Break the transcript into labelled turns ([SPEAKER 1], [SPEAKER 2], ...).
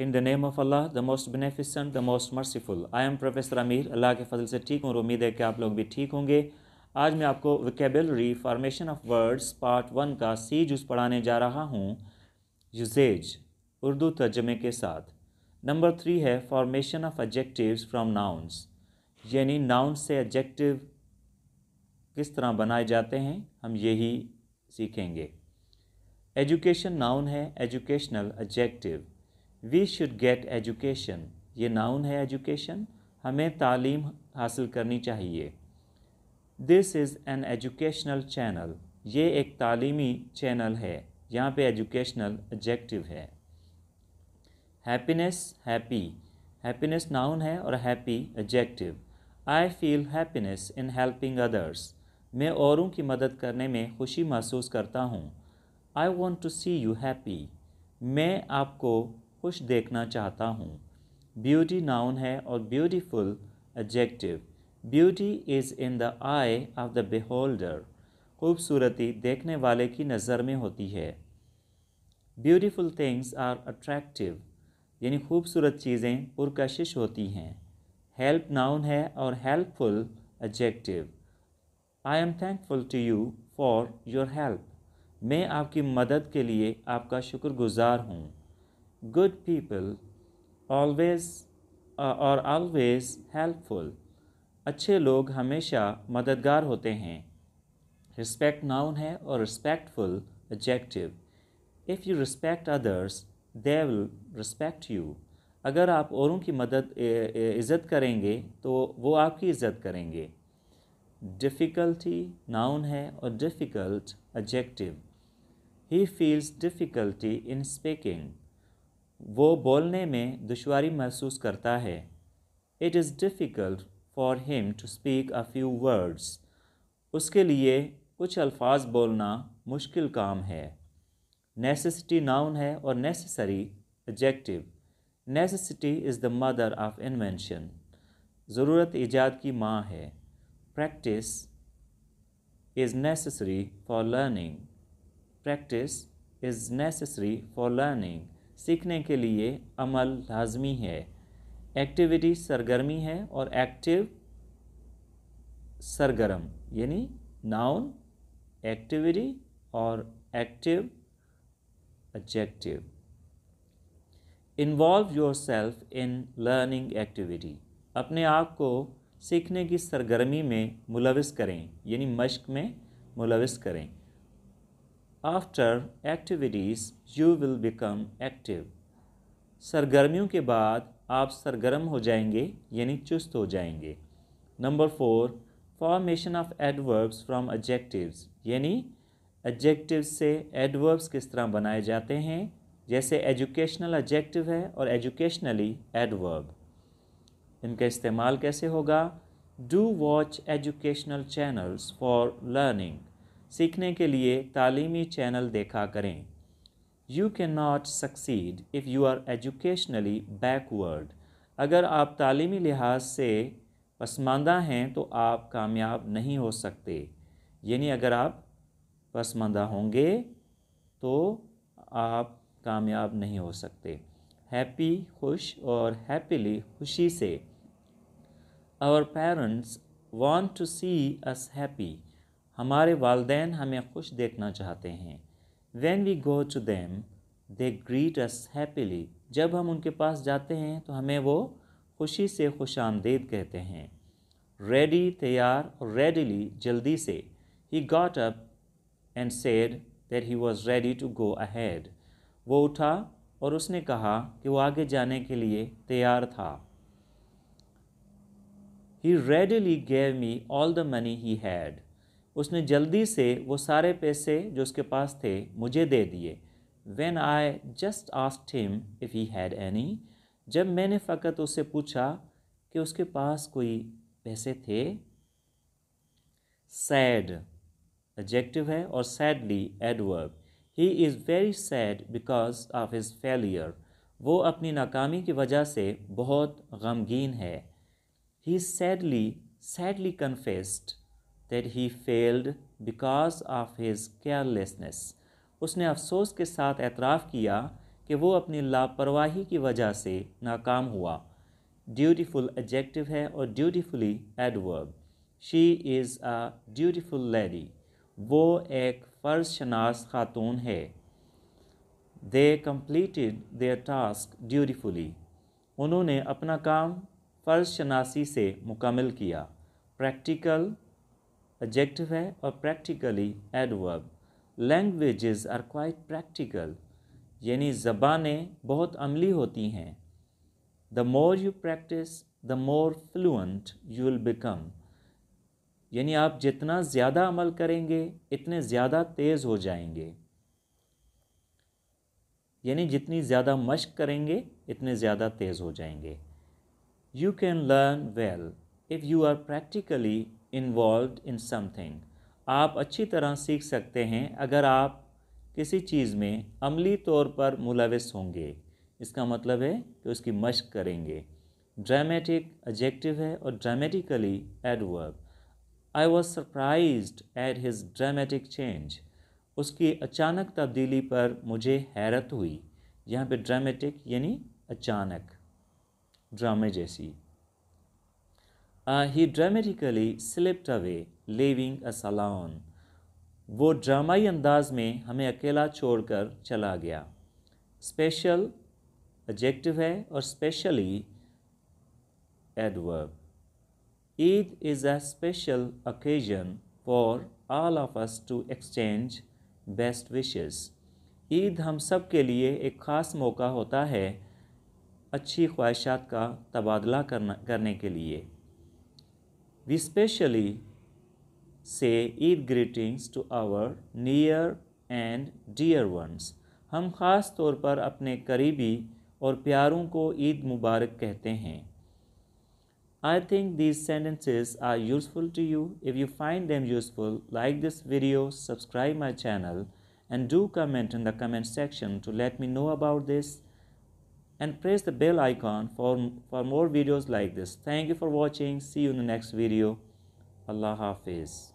[SPEAKER 1] In the name of Allah the most beneficent the most merciful I am professor Amir Allah के फजल से ठीक हूँ और उम्मीद है कि आप लोग भी ठीक होंगे आज मैं आपको vocabulary formation of words part one का सी जूस पढ़ाने जा रहा हूँ यूजेज उर्दू तर्जमे के साथ नंबर थ्री है formation of adjectives from nouns यानी नाउन से एडजेक्टिव किस तरह बनाए जाते हैं हम यही सीखेंगे एजुकेशन नाउन है educational adjective we should get education ये नाउन है एजुकेशन हमें तालीम हासिल करनी चाहिए this is an educational channel ये एक तालीमी चैनल है यहाँ पे एजुकेशनल एडजेक्टिव है हैप्पीनेस हैप्पी हैप्पीनेस नाउन है और happy adjective I feel happiness in helping others मैं औरों की मदद करने में खुशी महसूस करता हूँ I want to see you happy मैं आपको खुश देखना चाहता हूँ ब्यूटी नाउन है और beautiful adjective beauty is in the eye of the beholder खूबसूरती देखने वाले की नज़र में होती है ब्यूटीफुल थिंग्स आर अट्रैक्टिव यानी खूबसूरत चीज़ें पुरकशिश होती हैं हेल्प नाउन है और helpful adjective I am thankful to you for your help मैं आपकी मदद के लिए आपका शुक्रगुजार हूँ good people always और uh, always हेल्पफुल अच्छे लोग हमेशा मददगार होते हैं रिस्पेक्ट नाउन है और respectful adjective if you respect others they will respect you अगर आप औरों की मदद इज़्ज़त करेंगे तो वो आपकी इज़्ज़त करेंगे डिफ़िकल्टी नाउन है और difficult adjective he feels difficulty in speaking वो बोलने में दुशारी महसूस करता है it is difficult for him to speak a few words उसके लिए कुछ अल्फाज बोलना मुश्किल काम है नेसेसिटी नाउन है और necessary adjective necessity is the mother of invention ज़रूरत ईजाद की माँ है practice is necessary for learning practice is necessary for learning सीखने के लिए अमल लाजमी है एक्टिविटी सरगर्मी है और एक्टिव सरगर्म यानी नाउन एक्टिविटी और active adjective involve yourself in learning activity अपने आप को सीखने की सरगर्मी में मुलविस करें यानी मश्क में मुलविस करें after activities you will become active सरगर्मियों के बाद आप सरगर्म हो जाएंगे यानी चुस्त हो जाएंगे number four formation of adverbs from adjectives यानी एडजेक्टिव से एडवर्ब्स किस तरह बनाए जाते हैं जैसे एजुकेशनल एडजेक्टिव है और एजुकेशनली एडवर्ब इनका इस्तेमाल कैसे होगा do watch educational channels for learning सीखने के लिए तालीमी चैनल देखा करें you can not succeed if you are educationally backward अगर आप तालीमी लिहाज से पसमानदा हैं तो आप कामयाब नहीं हो सकते यानी अगर आप पसमानदा होंगे तो आप कामयाब नहीं हो सकते हैप्पी खुश और हैप्पीली खुशी से our parents want to see us happy हमारे वालदेन हमें खुश देखना चाहते हैं when we go to them they greet us happily जब हम उनके पास जाते हैं तो हमें वो खुशी से खुश आमदेद कहते हैं रेडी तैयार और रेडीली जल्दी से he got up and said that he was ready to go ahead वो उठा और उसने कहा कि वो आगे जाने के लिए तैयार था he readily gave me all the money he had उसने जल्दी से वो सारे पैसे जो उसके पास थे मुझे दे दिए when I just asked him if he had any जब मैंने फ़कत उससे पूछा कि उसके पास कोई पैसे थे सैड एडजेक्टिव है और sadly adverb he is very sad because of his failure वो अपनी नाकामी की वजह से बहुत गमगीन है he sadly sadly confessed that he failed because of his carelessness उसने अफसोस के साथ एतराफ़ किया कि वो अपनी लापरवाही की वजह से नाकाम हुआ ड्यूटीफुल एडजेक्टिव है और dutifully adverb she is a dutiful lady वो एक फ़र्ज शनास खातून है they completed their task dutifully उन्होंने अपना काम फ़र्ज शनासी से मुकमल किया प्रैक्टिकल एडजेक्टिव है और practically adverb languages are quite practical यानी ज़बानें बहुत अमली होती हैं the more you practice the more fluent you will become यानी आप जितना ज़्यादा अमल करेंगे इतने ज़्यादा तेज़ हो जाएंगे यानी जितनी ज़्यादा मश्क करेंगे इतने ज़्यादा तेज़ हो जाएंगे you can learn well if you are practically involve in something आप अच्छी तरह सीख सकते हैं अगर आप किसी चीज़ में अमली तौर पर मुलविस होंगे इसका मतलब है कि उसकी मश्क करेंगे ड्रामेटिक एडजेक्टिव है और dramatically adverb I was surprise at his dramatic change उसकी अचानक तब्दीली पर मुझे हैरत हुई यहाँ पे ड्रामेटिक यानी अचानक ड्रामे जैसी Uh, he dramatically slipped away, leaving us alone वो ड्रामाई अंदाज में हमें अकेला छोड़कर चला गया स्पेशल एडजेक्टिव है और specially adverb Eid is a special occasion for all of us to exchange best wishes Eid हम सब के लिए एक ख़ास मौका होता है अच्छी ख्वाहिशात का तबादला करना करने के लिए We specially say Eid greetings to our near and dear ones. हम ख़ास तौर पर अपने करीबी और प्यारों को ईद मुबारक कहते हैं I think these sentences are useful to you. If you find them useful, like this video, subscribe my channel and do comment in the comment section to let me know about this and press the bell icon for, for more videos like this. Thank you for watching. See you in the next video. Allah Hafiz.